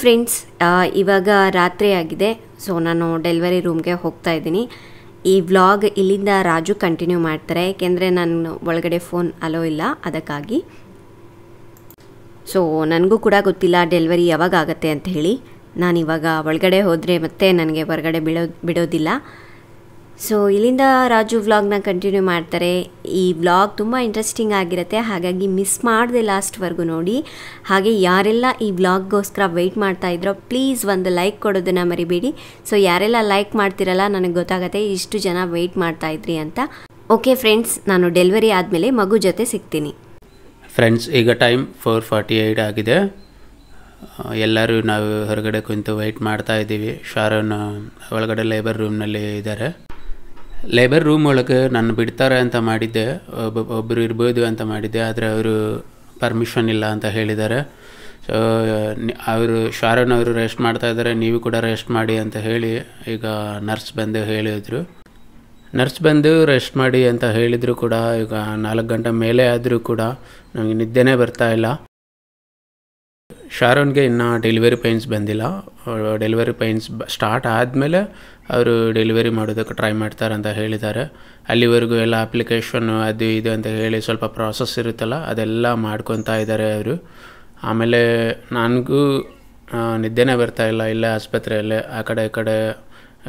friends ಇವಾಗ ರಾತ್ರಿ ಆಗಿದೆ ಸೊ ನಾನು ಡೆಲಿವರಿ ರೂಮ್ಗೆ ಹೋಗ್ತಾ ಇದ್ದೀನಿ ಈ ವ್ಲಾಗ್ ಇಲ್ಲಿಂದ ರಾಜು ಕಂಟಿನ್ಯೂ ಮಾಡ್ತಾರೆ ಏಕೆಂದರೆ ನಾನು ಒಳಗಡೆ ಫೋನ್ ಅಲೋ ಇಲ್ಲ ಅದಕ್ಕಾಗಿ ಸೊ ನನಗೂ ಕೂಡ ಗೊತ್ತಿಲ್ಲ ಡೆಲಿವರಿ ಯಾವಾಗ ಆಗುತ್ತೆ ಅಂತ ಹೇಳಿ ನಾನು ಇವಾಗ ಒಳಗಡೆ ಹೋದರೆ ಮತ್ತೆ ನನಗೆ ಹೊರಗಡೆ ಬಿಡೋ ಬಿಡೋದಿಲ್ಲ ಸೊ ಇಲ್ಲಿಂದ ರಾಜು ವ್ಲಾಗ್ನ ಕಂಟಿನ್ಯೂ ಮಾಡ್ತಾರೆ ಈ ವ್ಲಾಗ್ ತುಂಬ ಇಂಟ್ರೆಸ್ಟಿಂಗ್ ಆಗಿರುತ್ತೆ ಹಾಗಾಗಿ ಮಿಸ್ ಮಾಡಿದೆ ಲಾಸ್ಟ್ವರೆಗೂ ನೋಡಿ ಹಾಗೆ ಯಾರೆಲ್ಲ ಈ ವ್ಲಾಗ್ಗೋಸ್ಕರ ವೆಯ್ಟ್ ಮಾಡ್ತಾ ಇದ್ರೋ ಪ್ಲೀಸ್ ಒಂದು ಲೈಕ್ ಕೊಡೋದನ್ನು ಮರಿಬೇಡಿ ಸೊ ಯಾರೆಲ್ಲ ಲೈಕ್ ಮಾಡ್ತಿರಲ್ಲ ನನಗೆ ಗೊತ್ತಾಗುತ್ತೆ ಇಷ್ಟು ಜನ ವೆಯ್ಟ್ ಮಾಡ್ತಾ ಇದ್ರಿ ಅಂತ ಓಕೆ ಫ್ರೆಂಡ್ಸ್ ನಾನು ಡೆಲಿವರಿ ಆದಮೇಲೆ ಮಗು ಜೊತೆ ಸಿಗ್ತೀನಿ ಫ್ರೆಂಡ್ಸ್ ಈಗ ಟೈಮ್ ಫೋರ್ ಫಾರ್ಟಿ ಏಯ್ಟ್ ಆಗಿದೆ ಎಲ್ಲರೂ ನಾವು ಹೊರಗಡೆ ಕುಂತು ವೆಯ್ಟ್ ಮಾಡ್ತಾ ಇದ್ದೀವಿ ಶಾರನ್ ಒಳಗಡೆ ಲೇಬರ್ ರೂಮ್ನಲ್ಲಿ ಇದ್ದಾರೆ ಲೇಬರ್ ರೂಮ್ ಒಳಗೆ ನಾನು ಬಿಡ್ತಾರೆ ಅಂತ ಮಾಡಿದ್ದೆ ಒಬ್ಬರು ಇರ್ಬೋದು ಅಂತ ಮಾಡಿದ್ದೆ ಆದರೆ ಅವರು ಪರ್ಮಿಷನ್ ಇಲ್ಲ ಅಂತ ಹೇಳಿದ್ದಾರೆ ಸೊ ಅವರು ಶಾರೋನ್ ಅವರು ರೆಸ್ಟ್ ಮಾಡ್ತಾ ಇದ್ದಾರೆ ನೀವು ಕೂಡ ರೆಸ್ಟ್ ಮಾಡಿ ಅಂತ ಹೇಳಿ ಈಗ ನರ್ಸ್ ಬಂದು ಹೇಳಿದರು ನರ್ಸ್ ಬಂದು ರೆಸ್ಟ್ ಮಾಡಿ ಅಂತ ಹೇಳಿದರು ಕೂಡ ಈಗ ನಾಲ್ಕು ಗಂಟೆ ಮೇಲೆ ಆದರೂ ಕೂಡ ನನಗೆ ನಿದ್ದೆನೇ ಬರ್ತಾ ಇಲ್ಲ ಶಾರೋನ್ಗೆ ಇನ್ನೂ ಡೆಲಿವರಿ ಪೈನ್ಸ್ ಬಂದಿಲ್ಲ ಡೆಲಿವರಿ ಪೈನ್ಸ್ ಸ್ಟಾರ್ಟ್ ಆದಮೇಲೆ ಅವರು ಡೆಲಿವರಿ ಮಾಡೋದಕ್ಕೆ ಟ್ರೈ ಮಾಡ್ತಾರೆ ಅಂತ ಹೇಳಿದ್ದಾರೆ ಅಲ್ಲಿವರೆಗೂ ಎಲ್ಲ ಅಪ್ಲಿಕೇಶನ್ ಅದು ಇದು ಅಂತ ಹೇಳಿ ಸ್ವಲ್ಪ ಪ್ರಾಸೆಸ್ ಇರುತ್ತಲ್ಲ ಅದೆಲ್ಲ ಮಾಡ್ಕೊತಾ ಇದ್ದಾರೆ ಅವರು ಆಮೇಲೆ ನನಗೂ ನಿದ್ದೆನೇ ಬರ್ತಾಯಿಲ್ಲ ಇಲ್ಲೇ ಆಸ್ಪತ್ರೆಯಲ್ಲೇ ಆ ಕಡೆ ಈ ಕಡೆ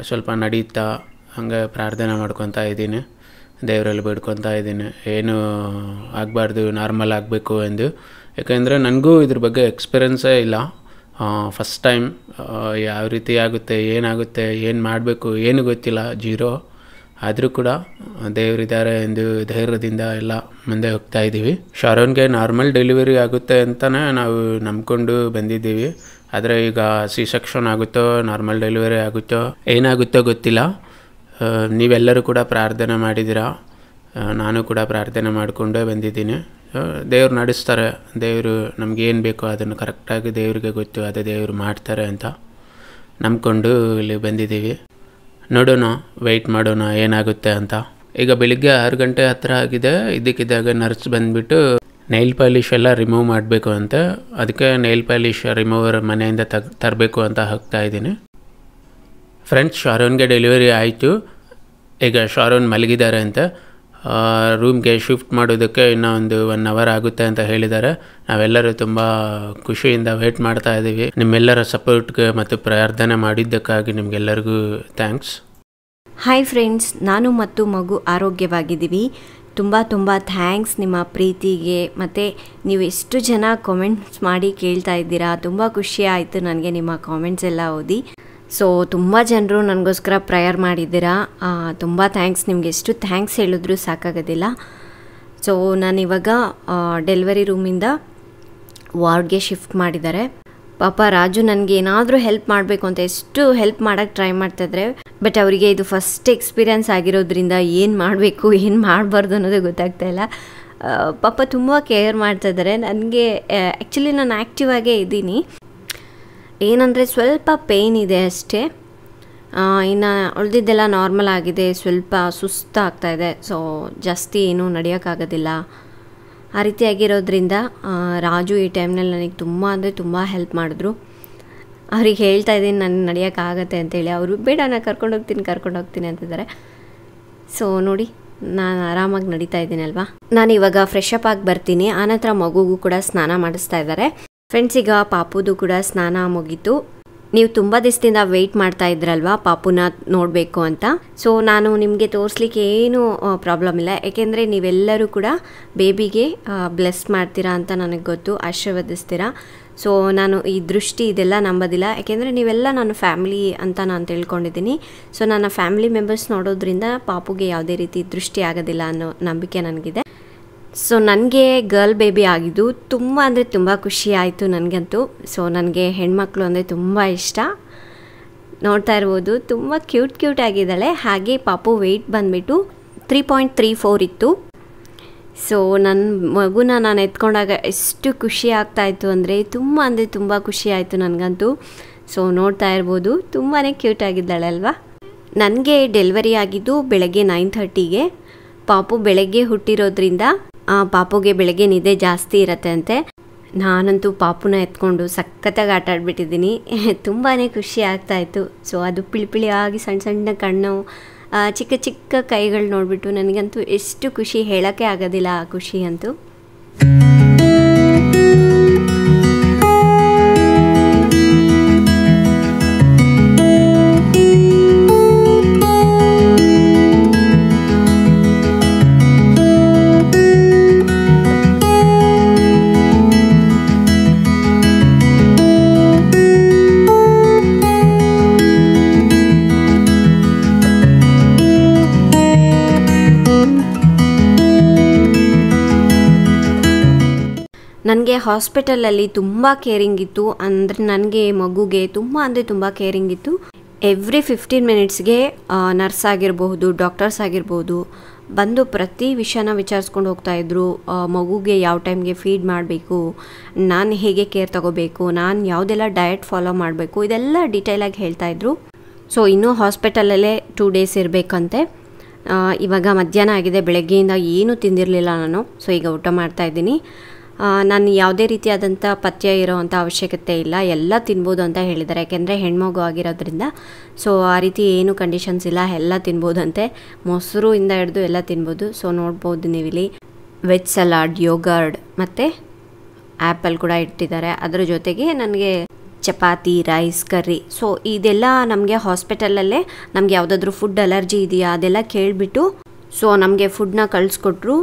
ಸ್ವಲ್ಪ ನಡೀತಾ ಹಂಗೆ ಪ್ರಾರ್ಥನೆ ಮಾಡ್ಕೊತಾ ಇದ್ದೀನಿ ದೇವರಲ್ಲಿ ಬಿಡ್ಕೊತಾ ಇದ್ದೀನಿ ಏನು ಆಗಬಾರ್ದು ನಾರ್ಮಲ್ ಆಗಬೇಕು ಎಂದು ಯಾಕೆಂದರೆ ನನಗೂ ಇದ್ರ ಬಗ್ಗೆ ಎಕ್ಸ್ಪೀರಿಯನ್ಸೇ ಇಲ್ಲ ಫಸ್ಟ್ ಟೈಮ್ ಯಾವ ರೀತಿ ಆಗುತ್ತೆ ಏನಾಗುತ್ತೆ ಏನು ಮಾಡಬೇಕು ಏನು ಗೊತ್ತಿಲ್ಲ ಜೀರೋ ಆದರೂ ಕೂಡ ದೇವರಿದ್ದಾರೆ ಎಂದು ಧೈರ್ಯದಿಂದ ಎಲ್ಲ ಮುಂದೆ ಹೋಗ್ತಾ ಇದ್ದೀವಿ ಶಾರೋನ್ಗೆ ನಾರ್ಮಲ್ ಡೆಲಿವರಿ ಆಗುತ್ತೆ ಅಂತಲೇ ನಾವು ನಂಬ್ಕೊಂಡು ಬಂದಿದ್ದೀವಿ ಆದರೆ ಈಗ ಸಿ ಸೆಕ್ಷನ್ ಆಗುತ್ತೋ ನಾರ್ಮಲ್ ಡೆಲಿವರಿ ಆಗುತ್ತೋ ಏನಾಗುತ್ತೋ ಗೊತ್ತಿಲ್ಲ ನೀವೆಲ್ಲರೂ ಕೂಡ ಪ್ರಾರ್ಥನೆ ಮಾಡಿದ್ದೀರಾ ನಾನು ಕೂಡ ಪ್ರಾರ್ಥನೆ ಮಾಡಿಕೊಂಡೇ ಬಂದಿದ್ದೀನಿ ದೇವ್ರು ನಡೆಸ್ತಾರೆ ದೇವರು ನಮಗೇನು ಬೇಕೋ ಅದನ್ನು ಕರೆಕ್ಟಾಗಿ ದೇವರಿಗೆ ಗೊತ್ತು ಅದೇ ದೇವರು ಮಾಡ್ತಾರೆ ಅಂತ ನಂಬ್ಕೊಂಡು ಇಲ್ಲಿ ಬಂದಿದ್ದೀವಿ ನೋಡೋಣ ವೆಯ್ಟ್ ಮಾಡೋಣ ಏನಾಗುತ್ತೆ ಅಂತ ಈಗ ಬೆಳಿಗ್ಗೆ ಆರು ಗಂಟೆ ಹತ್ತಿರ ಆಗಿದೆ ಇದಕ್ಕಿದ್ದಾಗ ನರ್ಸ್ ಬಂದುಬಿಟ್ಟು ನೈಲ್ ಪಾಲಿಷ್ ಎಲ್ಲ ರಿಮೂವ್ ಮಾಡಬೇಕು ಅಂತ ಅದಕ್ಕೆ ನೈಲ್ ಪಾಲಿಷ್ ರಿಮೂವರ್ ಮನೆಯಿಂದ ತಗ್ ತರಬೇಕು ಅಂತ ಹಾಕ್ತಾ ಇದ್ದೀನಿ ಫ್ರೆಂಡ್ಸ್ ಶಾರೋನ್ಗೆ ಡೆಲಿವರಿ ಆಯಿತು ಈಗ ಶಾರೋನ್ ಮಲಗಿದ್ದಾರೆ ಅಂತ ರೂಮ್ಗೆ ಶಿಫ್ಟ್ ಮಾಡೋದಕ್ಕೆ ಇನ್ನೂ ಒಂದು ಒನ್ ಅವರ್ ಆಗುತ್ತೆ ಅಂತ ಹೇಳಿದ್ದಾರೆ ನಾವೆಲ್ಲರೂ ತುಂಬ ಖುಷಿಯಿಂದ ವೇಟ್ ಮಾಡ್ತಾ ಇದ್ದೀವಿ ನಿಮ್ಮೆಲ್ಲರ ಸಪೋರ್ಟ್ಗೆ ಮತ್ತು ಪ್ರಾರ್ಥನೆ ಮಾಡಿದ್ದಕ್ಕಾಗಿ ನಿಮಗೆಲ್ಲರಿಗೂ ಥ್ಯಾಂಕ್ಸ್ ಹಾಯ್ ಫ್ರೆಂಡ್ಸ್ ನಾನು ಮತ್ತು ಮಗು ಆರೋಗ್ಯವಾಗಿದ್ದೀವಿ ತುಂಬ ತುಂಬ ಥ್ಯಾಂಕ್ಸ್ ನಿಮ್ಮ ಪ್ರೀತಿಗೆ ಮತ್ತು ನೀವು ಎಷ್ಟು ಜನ ಕಾಮೆಂಟ್ಸ್ ಮಾಡಿ ಕೇಳ್ತಾ ಇದ್ದೀರಾ ತುಂಬ ಖುಷಿ ಆಯಿತು ನನಗೆ ನಿಮ್ಮ ಕಾಮೆಂಟ್ಸ್ ಎಲ್ಲ ಓದಿ ಸೊ ತುಂಬ ಜನರು ನನಗೋಸ್ಕರ ಪ್ರಯರ್ ಮಾಡಿದ್ದೀರಾ ತುಂಬ ಥ್ಯಾಂಕ್ಸ್ ನಿಮಗೆ ಎಷ್ಟು ಥ್ಯಾಂಕ್ಸ್ ಹೇಳಿದ್ರು ಸಾಕಾಗೋದಿಲ್ಲ ಸೊ ಇವಾಗ ಡೆಲಿವರಿ ರೂಮಿಂದ ವಾರ್ಡ್ಗೆ ಶಿಫ್ಟ್ ಮಾಡಿದ್ದಾರೆ ಪಾಪ ರಾಜು ನನಗೆ ಏನಾದರೂ ಹೆಲ್ಪ್ ಮಾಡಬೇಕು ಅಂತ ಎಷ್ಟು ಹೆಲ್ಪ್ ಮಾಡೋಕ್ಕೆ ಟ್ರೈ ಮಾಡ್ತಾಯಿದ್ರೆ ಬಟ್ ಅವರಿಗೆ ಇದು ಫಸ್ಟ್ ಎಕ್ಸ್ಪೀರಿಯನ್ಸ್ ಆಗಿರೋದ್ರಿಂದ ಏನು ಮಾಡಬೇಕು ಏನು ಮಾಡಬಾರ್ದು ಅನ್ನೋದು ಗೊತ್ತಾಗ್ತಾ ಇಲ್ಲ ಪಾಪ ತುಂಬ ಕೇರ್ ಮಾಡ್ತಾಯಿದ್ದಾರೆ ನನಗೆ ಆ್ಯಕ್ಚುಲಿ ನಾನು ಆ್ಯಕ್ಟಿವ್ ಆಗೇ ಇದ್ದೀನಿ ಏನಂದರೆ ಸ್ವಲ್ಪ ಪೇಯ್ನ್ ಇದೆ ಅಷ್ಟೇ ಇನ್ನು ಉಳಿದಿದ್ದೆಲ್ಲ ನಾರ್ಮಲ್ ಆಗಿದೆ ಸ್ವಲ್ಪ ಸುಸ್ತಾಗ್ತಾ ಇದೆ ಸೊ ಜಾಸ್ತಿ ಏನೂ ನಡೆಯೋಕ್ಕಾಗೋದಿಲ್ಲ ಆ ರೀತಿಯಾಗಿರೋದ್ರಿಂದ ರಾಜು ಈ ಟೈಮ್ನಲ್ಲಿ ನನಗೆ ತುಂಬ ಅಂದರೆ ತುಂಬ ಹೆಲ್ಪ್ ಮಾಡಿದ್ರು ಅವ್ರಿಗೆ ಹೇಳ್ತಾ ಇದ್ದೀನಿ ನಾನು ನಡೆಯೋಕ್ಕಾಗತ್ತೆ ಅಂತೇಳಿ ಅವರು ಬೇಡ ನಾನು ಕರ್ಕೊಂಡು ಕರ್ಕೊಂಡು ಕರ್ಕೊಂಡೋಗ್ತೀನಿ ಅಂತಿದ್ದಾರೆ ಸೊ ನೋಡಿ ನಾನು ಆರಾಮಾಗಿ ನಡೀತಾ ಅಲ್ವಾ ನಾನು ಇವಾಗ ಫ್ರೆಶ್ ಅಪ್ ಆಗಿ ಬರ್ತೀನಿ ಆನಂತರ ಮಗುಗೂ ಕೂಡ ಸ್ನಾನ ಮಾಡಿಸ್ತಾ ಇದ್ದಾರೆ ಫ್ರೆಂಡ್ಸ್ ಈಗ ಪಾಪುದು ಕೂಡ ಸ್ನಾನ ಮುಗೀತು ನೀವು ತುಂಬ ದಿವಸದಿಂದ ವೆಯ್ಟ್ ಮಾಡ್ತಾ ಇದ್ರಲ್ವಾ ಪಾಪುನ ನೋಡಬೇಕು ಅಂತ ಸೊ ನಾನು ನಿಮಗೆ ತೋರಿಸ್ಲಿಕ್ಕೆ ಏನೂ ಪ್ರಾಬ್ಲಮ್ ಇಲ್ಲ ಯಾಕೆಂದರೆ ನೀವೆಲ್ಲರೂ ಕೂಡ ಬೇಬಿಗೆ ಬ್ಲೆಸ್ ಮಾಡ್ತೀರಾ ಅಂತ ನನಗೆ ಗೊತ್ತು ಆಶೀರ್ವದಿಸ್ತೀರಾ ಸೊ ನಾನು ಈ ದೃಷ್ಟಿ ಇದೆಲ್ಲ ನಂಬೋದಿಲ್ಲ ಯಾಕೆಂದರೆ ನೀವೆಲ್ಲ ನನ್ನ ಫ್ಯಾಮಿಲಿ ಅಂತ ನಾನು ತಿಳ್ಕೊಂಡಿದ್ದೀನಿ ಸೊ ನನ್ನ ಫ್ಯಾಮಿಲಿ ಮೆಂಬರ್ಸ್ ನೋಡೋದ್ರಿಂದ ಪಾಪುಗೆ ಯಾವುದೇ ರೀತಿ ದೃಷ್ಟಿ ಆಗೋದಿಲ್ಲ ಅನ್ನೋ ನಂಬಿಕೆ ನನಗಿದೆ ಸೊ ನನಗೆ ಗರ್ಲ್ ಬೇಬಿ ಆಗಿದ್ದು ತುಂಬ ಅಂದರೆ ತುಂಬ ಖುಷಿ ಆಯಿತು ನನಗಂತೂ ಸೊ ನನಗೆ ಹೆಣ್ಮಕ್ಳು ಅಂದರೆ ತುಂಬ ಇಷ್ಟ ನೋಡ್ತಾ ಇರ್ಬೋದು ತುಂಬ ಕ್ಯೂಟ್ ಕ್ಯೂಟ್ ಆಗಿದ್ದಾಳೆ ಹಾಗೆ ಪಾಪು ವೆಯ್ಟ್ ಬಂದುಬಿಟ್ಟು ತ್ರೀ ಪಾಯಿಂಟ್ ತ್ರೀ ಫೋರ್ ಇತ್ತು ಸೊ ನನ್ನ ಮಗುನ ನಾನು ಎತ್ಕೊಂಡಾಗ ಎಷ್ಟು ಖುಷಿ ಆಗ್ತಾಯಿತ್ತು ಅಂದರೆ ತುಂಬ ಅಂದರೆ ತುಂಬ ಖುಷಿ ನನಗಂತೂ ಸೊ ನೋಡ್ತಾ ಇರ್ಬೋದು ತುಂಬಾ ಕ್ಯೂಟ್ ಆಗಿದ್ದಾಳೆ ಅಲ್ವಾ ನನಗೆ ಡೆಲಿವರಿ ಆಗಿದ್ದು ಬೆಳಗ್ಗೆ ನೈನ್ ಥರ್ಟಿಗೆ ಪಾಪು ಬೆಳಗ್ಗೆ ಹುಟ್ಟಿರೋದ್ರಿಂದ ಆ ಪಾಪುಗೆ ಬೆಳಗ್ಗೆ ನಿದ್ದೆ ಜಾಸ್ತಿ ಇರತ್ತೆ ಅಂತೆ ನಾನಂತೂ ಪಾಪುನ ಎತ್ಕೊಂಡು ಸಖತ್ತಾಗಿ ಆಟ ಆಡ್ಬಿಟ್ಟಿದ್ದೀನಿ ತುಂಬಾ ಖುಷಿ ಆಗ್ತಾಯಿತ್ತು ಸೊ ಅದು ಪಿಳಿಪಿಳಿ ಆಗಿ ಸಣ್ಣ ಸಣ್ಣ ಕಣ್ಣು ಚಿಕ್ಕ ಚಿಕ್ಕ ಕೈಗಳು ನೋಡಿಬಿಟ್ಟು ನನಗಂತೂ ಎಷ್ಟು ಖುಷಿ ಹೇಳೋಕ್ಕೆ ಆಗೋದಿಲ್ಲ ಆ ಖುಷಿ ಅಂತೂ ನನಗೆ ಹಾಸ್ಪಿಟಲಲ್ಲಿ ತುಂಬ ಕೇರಿಂಗ್ ಇತ್ತು ಅಂದರೆ ನನಗೆ ಮಗುಗೆ ತುಂಬ ಅಂದರೆ ತುಂಬ ಕೇರಿಂಗ್ ಇತ್ತು ಎವ್ರಿ ಫಿಫ್ಟೀನ್ ಮಿನಿಟ್ಸ್ಗೆ ನರ್ಸ್ ಆಗಿರಬಹುದು ಡಾಕ್ಟರ್ಸ್ ಆಗಿರ್ಬೋದು ಬಂದು ಪ್ರತಿ ವಿಷಯನ ವಿಚಾರಿಸ್ಕೊಂಡು ಹೋಗ್ತಾಯಿದ್ರು ಮಗುಗೆ ಯಾವ ಟೈಮ್ಗೆ ಫೀಡ್ ಮಾಡಬೇಕು ನಾನು ಹೇಗೆ ಕೇರ್ ತಗೋಬೇಕು ನಾನು ಯಾವುದೆಲ್ಲ ಡಯಟ್ ಫಾಲೋ ಮಾಡಬೇಕು ಇದೆಲ್ಲ ಡೀಟೇಲಾಗಿ ಹೇಳ್ತಾಯಿದ್ರು ಸೊ ಇನ್ನೂ ಹಾಸ್ಪಿಟಲಲ್ಲೇ ಟೂ ಡೇಸ್ ಇರಬೇಕಂತೆ ಇವಾಗ ಮಧ್ಯಾಹ್ನ ಆಗಿದೆ ಬೆಳಗ್ಗೆಯಿಂದ ಏನೂ ತಿಂದಿರಲಿಲ್ಲ ನಾನು ಸೊ ಈಗ ಊಟ ಮಾಡ್ತಾಯಿದ್ದೀನಿ ನಾನು ಯಾವುದೇ ರೀತಿಯಾದಂಥ ಪಥ್ಯ ಇರೋವಂಥ ಅವಶ್ಯಕತೆ ಇಲ್ಲ ಎಲ್ಲ ತಿನ್ಬೋದು ಅಂತ ಹೇಳಿದ್ದಾರೆ ಯಾಕೆಂದರೆ ಹೆಣ್ಮಗು ಆಗಿರೋದ್ರಿಂದ ಸೊ ಆ ರೀತಿ ಏನು ಕಂಡೀಷನ್ಸ್ ಇಲ್ಲ ಎಲ್ಲ ತಿನ್ಬೋದಂತೆ ಮೊಸರು ಇಂದ ಹಿಡಿದು ಎಲ್ಲ ತಿನ್ಬೋದು ಸೊ ನೋಡ್ಬೋದು ನೀವಿಲ್ಲಿ ವೆಜ್ ಸಲಾಡ್ ಯೋಗರ್ಡ್ ಮತ್ತು ಆ್ಯಪಲ್ ಕೂಡ ಇಟ್ಟಿದ್ದಾರೆ ಅದರ ಜೊತೆಗೆ ನನಗೆ ಚಪಾತಿ ರೈಸ್ ಕರ್ರಿ ಸೊ ಇದೆಲ್ಲ ನಮಗೆ ಹಾಸ್ಪಿಟಲಲ್ಲೇ ನಮಗೆ ಯಾವುದಾದ್ರೂ ಫುಡ್ ಅಲರ್ಜಿ ಇದೆಯಾ ಅದೆಲ್ಲ ಕೇಳಿಬಿಟ್ಟು ಸೊ ನಮಗೆ ಫುಡ್ನ ಕಳಿಸ್ಕೊಟ್ರು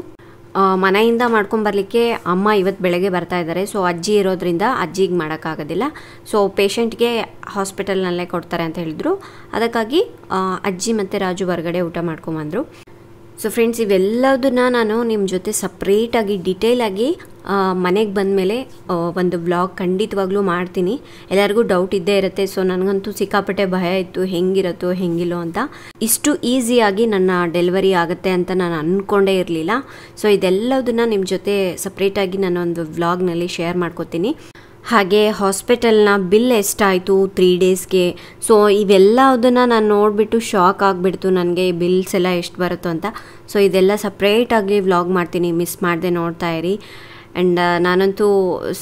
ಮನೆಯಿಂದ ಮಾಡ್ಕೊಂಬರ್ಲಿಕ್ಕೆ ಅಮ್ಮ ಇವತ್ತು ಬೆಳಗ್ಗೆ ಬರ್ತಾ ಇದ್ದಾರೆ ಸೊ ಅಜ್ಜಿ ಇರೋದ್ರಿಂದ ಅಜ್ಜಿಗೆ ಮಾಡೋಕ್ಕಾಗೋದಿಲ್ಲ ಸೊ ಪೇಷಂಟ್ಗೆ ಹಾಸ್ಪಿಟಲ್ನಲ್ಲೇ ಕೊಡ್ತಾರೆ ಅಂತ ಹೇಳಿದ್ರು ಅದಕ್ಕಾಗಿ ಅಜ್ಜಿ ಮತ್ತು ರಾಜು ಹೊರಗಡೆ ಊಟ ಮಾಡ್ಕೊಂಬಂದರು ಸೊ ಫ್ರೆಂಡ್ಸ್ ಇವೆಲ್ಲದನ್ನ ನಾನು ನಿಮ್ಮ ಜೊತೆ ಸಪ್ರೇಟಾಗಿ ಆಗಿ ಮನೆಗೆ ಬಂದಮೇಲೆ ಒಂದು ಬ್ಲಾಗ್ ಖಂಡಿತವಾಗ್ಲೂ ಮಾಡ್ತೀನಿ ಎಲ್ಲರಿಗೂ ಡೌಟ್ ಇದ್ದೇ ಇರುತ್ತೆ ಸೊ ನನಗಂತೂ ಸಿಕ್ಕಾಪಟ್ಟೆ ಭಯ ಇತ್ತು ಹೆಂಗಿರುತ್ತೋ ಹೆಂಗಿಲ್ಲೋ ಅಂತ ಇಷ್ಟು ಈಸಿಯಾಗಿ ನನ್ನ ಡೆಲಿವರಿ ಆಗುತ್ತೆ ಅಂತ ನಾನು ಅಂದ್ಕೊಂಡೇ ಇರಲಿಲ್ಲ ಸೊ ಇದೆಲ್ಲದನ್ನ ನಿಮ್ಮ ಜೊತೆ ಸಪ್ರೇಟಾಗಿ ನಾನೊಂದು ವ್ಲಾಗ್ನಲ್ಲಿ ಶೇರ್ ಮಾಡ್ಕೋತೀನಿ ಹಾಗೆ ಹಾಸ್ಪಿಟಲ್ನ ಬಿಲ್ ಎಷ್ಟಾಯಿತು ತ್ರೀ ಡೇಸ್ಗೆ ಸೊ ಇವೆಲ್ಲದನ್ನು ನಾನು ನೋಡಿಬಿಟ್ಟು ಶಾಕ್ ಆಗಿಬಿಡ್ತು ನನಗೆ ಬಿಲ್ಸ್ ಎಲ್ಲ ಎಷ್ಟು ಬರುತ್ತೋ ಅಂತ ಸೊ ಇದೆಲ್ಲ ಸಪ್ರೇಟಾಗಿ ವ್ಲಾಗ್ ಮಾಡ್ತೀನಿ ಮಿಸ್ ಮಾಡದೆ ನೋಡ್ತಾ ಇರಿ ಆ್ಯಂಡ್ ನಾನಂತೂ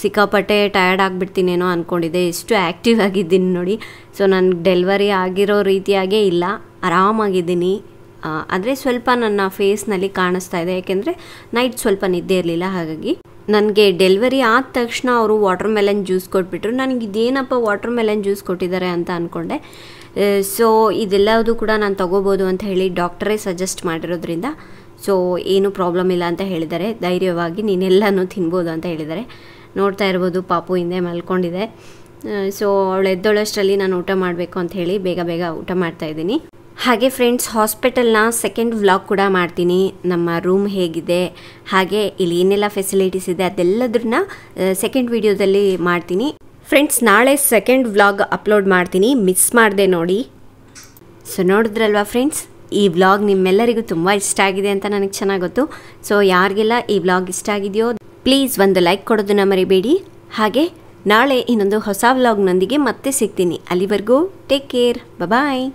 ಸಿಕ್ಕಾಪಟ್ಟೆ ಟಯರ್ಡ್ ಆಗಿಬಿಡ್ತೀನೇನೋ ಅಂದ್ಕೊಂಡಿದ್ದೆ ಎಷ್ಟು ಆ್ಯಕ್ಟಿವ್ ಆಗಿದ್ದೀನಿ ನೋಡಿ ಸೊ ನನಗೆ ಡೆಲ್ವರಿ ಆಗಿರೋ ರೀತಿಯಾಗೇ ಇಲ್ಲ ಆರಾಮಾಗಿದ್ದೀನಿ ಆದರೆ ಸ್ವಲ್ಪ ನನ್ನ ಫೇಸ್ನಲ್ಲಿ ಕಾಣಿಸ್ತಾ ಇದೆ ಯಾಕೆಂದರೆ ನೈಟ್ ಸ್ವಲ್ಪ ನಿದ್ದೆ ಇರಲಿಲ್ಲ ಹಾಗಾಗಿ ನನಗೆ ಡೆಲಿವರಿ ಆದ ತಕ್ಷಣ ಅವರು ವಾಟರ್ ಮೆಲನ್ ಜ್ಯೂಸ್ ಕೊಟ್ಬಿಟ್ರು ನನಗೆ ಇದೇನಪ್ಪ ವಾಟರ್ ಮೆಲನ್ ಜ್ಯೂಸ್ ಕೊಟ್ಟಿದ್ದಾರೆ ಅಂತ ಅಂದ್ಕೊಂಡೆ ಸೊ ಇದೆಲ್ಲದೂ ಕೂಡ ನಾನು ತೊಗೋಬೋದು ಅಂತ ಹೇಳಿ ಡಾಕ್ಟರೇ ಸಜೆಸ್ಟ್ ಮಾಡಿರೋದ್ರಿಂದ ಸೊ ಏನೂ ಪ್ರಾಬ್ಲಮ್ ಇಲ್ಲ ಅಂತ ಹೇಳಿದ್ದಾರೆ ಧೈರ್ಯವಾಗಿ ನೀನೆಲ್ಲನೂ ತಿನ್ಬೋದು ಅಂತ ಹೇಳಿದ್ದಾರೆ ನೋಡ್ತಾ ಇರ್ಬೋದು ಪಾಪು ಹಿಂದೆ ಮಲ್ಕೊಂಡಿದೆ ಸೊ ಅವಳು ಎದ್ದೊಳಷ್ಟರಲ್ಲಿ ನಾನು ಊಟ ಮಾಡಬೇಕು ಅಂತ ಹೇಳಿ ಬೇಗ ಬೇಗ ಊಟ ಮಾಡ್ತಾಯಿದ್ದೀನಿ ಹಾಗೆ ಫ್ರೆಂಡ್ಸ್ ಹಾಸ್ಪಿಟಲ್ನ ಸೆಕೆಂಡ್ ವ್ಲಾಗ್ ಕೂಡ ಮಾಡ್ತೀನಿ ನಮ್ಮ ರೂಮ್ ಹೇಗಿದೆ ಹಾಗೆ ಇಲ್ಲಿ ಏನೆಲ್ಲ ಫೆಸಿಲಿಟೀಸ್ ಇದೆ ಅದೆಲ್ಲದ್ರನ್ನ ಸೆಕೆಂಡ್ ವಿಡಿಯೋದಲ್ಲಿ ಮಾಡ್ತೀನಿ ಫ್ರೆಂಡ್ಸ್ ನಾಳೆ ಸೆಕೆಂಡ್ ವ್ಲಾಗ್ ಅಪ್ಲೋಡ್ ಮಾಡ್ತೀನಿ ಮಿಸ್ ಮಾಡಿದೆ ನೋಡಿ ಸೊ ನೋಡಿದ್ರಲ್ವಾ ಫ್ರೆಂಡ್ಸ್ ಈ ವ್ಲಾಗ್ ನಿಮ್ಮೆಲ್ಲರಿಗೂ ತುಂಬ ಇಷ್ಟ ಆಗಿದೆ ಅಂತ ನನಗೆ ಚೆನ್ನಾಗಿ ಗೊತ್ತು ಸೊ ಯಾರಿಗೆಲ್ಲ ಈ ವ್ಲಾಗ್ ಇಷ್ಟ ಆಗಿದೆಯೋ ಪ್ಲೀಸ್ ಒಂದು ಲೈಕ್ ಕೊಡೋದನ್ನ ಮರಿಬೇಡಿ ಹಾಗೆ ನಾಳೆ ಇನ್ನೊಂದು ಹೊಸ ವ್ಲಾಗ್ನೊಂದಿಗೆ ಮತ್ತೆ ಸಿಗ್ತೀನಿ ಅಲ್ಲಿವರೆಗೂ ಟೇಕ್ ಕೇರ್ ಬಾಯ್